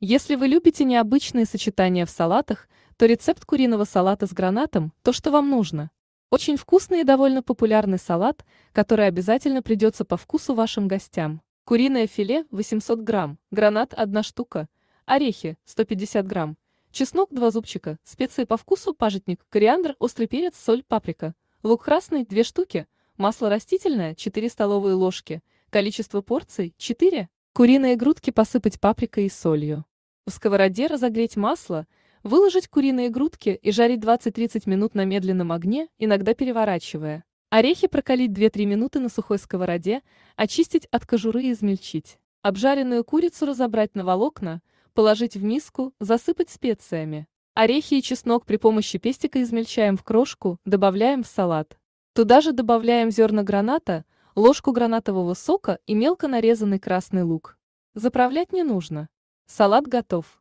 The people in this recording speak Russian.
Если вы любите необычные сочетания в салатах, то рецепт куриного салата с гранатом – то, что вам нужно. Очень вкусный и довольно популярный салат, который обязательно придется по вкусу вашим гостям. Куриное филе – 800 грамм, гранат – 1 штука, орехи – 150 грамм, чеснок – 2 зубчика, специи по вкусу – пажитник, кориандр, острый перец, соль, паприка, лук красный – 2 штуки, масло растительное – 4 столовые ложки, количество порций – 4, куриные грудки посыпать паприкой и солью. В сковороде разогреть масло, выложить куриные грудки и жарить 20-30 минут на медленном огне, иногда переворачивая. Орехи прокалить 2-3 минуты на сухой сковороде, очистить от кожуры и измельчить. Обжаренную курицу разобрать на волокна, положить в миску, засыпать специями. Орехи и чеснок при помощи пестика измельчаем в крошку, добавляем в салат. Туда же добавляем зерна граната, ложку гранатового сока и мелко нарезанный красный лук. Заправлять не нужно. Салат готов.